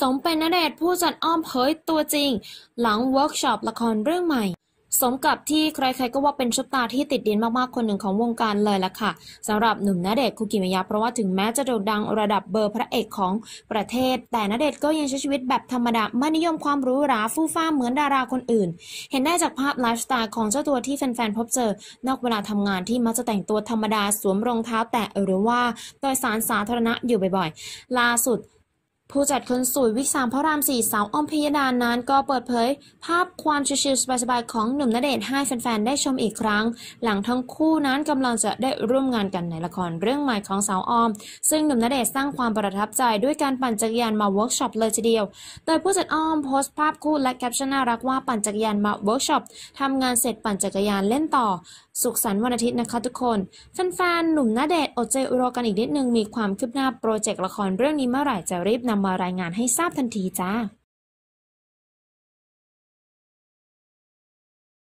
สมเป็นนเดชผู้จัดอ้อมเผยตัวจริงหลังเวิร์กช็อปละครเรื่องใหม่ สมกับที่ใครๆก็ว่าเป็นชุปตาที่ติดดินมากๆคนหนึ่งของวงการเลยล่ะค่ะสำหรับหนุ่มณเดชคุกิมยะเพราะว่าถึงแม้จะโด่งดังระดับเบอร์พระเอกของประเทศ แต่ณเดชก็ยังใช้ชีวิตแบบธรรมดาไม่นิยมความรู้หราฟู่ฟ้าเหมือนดาราคนอื่น เห็นได้จากภาพไลฟ์สไตล์ของเจ้าตัวที่แฟนๆพบเจอนอกเวลาทำงานที่มักจะแต่งตัวธรรมดาสวมรองเท้าแตะหรือว่าโดยสารสาธารณะอยู่บ่อย ๆ ล่าสุดผู้จัดคนสวยวิกสามพระรามสี่สาวออมพิยดานนั้น ก็เปิดเผย ภาพความชิลๆสบายๆ ของหนุ่มณเดชน์ให้แฟนๆ ได้ชมอีกครั้ง หลังทั้งคู่นั้นกำลังจะได้ร่วมงานกันในละครเรื่องใหม่ของสาวออม ซึ่งหนุ่มณเดชน์สร้างความประทับใจด้วยการปั่นจักรยานมาเวิร์กช็อปเลยทีเดียวโดยผู้จัดอ้อม โพสต์ภาพคู่และแคปชั่นน่ารักว่าปั่นจักรยานมาเวิร์กช็อปทำงานเสร็จปั่นจักรยานเล่นต่อสุขสันต์วันอาทิตย์นะคะทุกคนแฟนๆหนุ่มหน้าเดชอดใจรอกันอีกนิดนึง มีความคืบหน้าโปรเจกต์ละครเรื่องนี้เมื่อไหร่จะรีบนำมารายงานให้ทราบทันทีจ้า